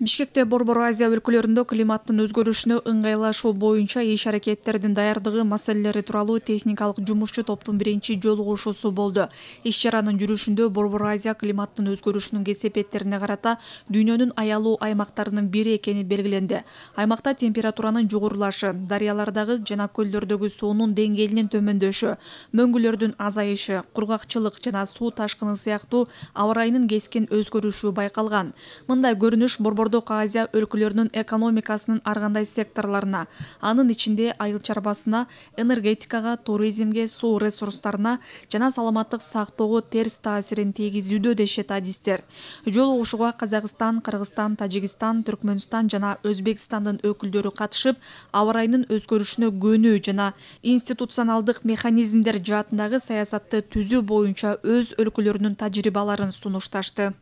бишкекте борбор азия өлкөлөрүндө климаттын өзгөрүшүнө ыңгайлашуу боюнча иш аракеттердин даярдыгы маселелери тууралуу техникалык жумушчу топтун биринчи жолугушуусу болду иш чаранын жүрүшүндө борбор азия климаттын өзгөрүшүнүн кесепеттерине карата дүйнөнүн аялуу аймактарынын бири экени белгиленди аймакта температуранын жогорулашы дарыялардагы жана көлдөрдөгү суунун деңгээлинин төмөндөшү мөңгүлөрдүн азайышы кургакчылык жана суу ташкыны сыяктуу аба ырайынын кескин өзгөрүшү байкалган мындай көрүнүш борбор азия өлкөлөрүнүн экономикасынын ар кандай секторлоруна анын ичинде айыл чарбасына энергетикага туризмге суу ресурстарына жана саламаттык сактоого терс таасирин тийгизүүдө дешет адистер жолугушууга казакстан кыргызстан тажикстан түркмөнстан жана өзбекстандын өкүлдөрү катышып аба ырайынын өзгөрүшүнө көнүү жана институционалдык механизмдер жаатындагы саясатты түзүү боюнча өз өлкөлөрүнүн тажрыйбаларын сунушташты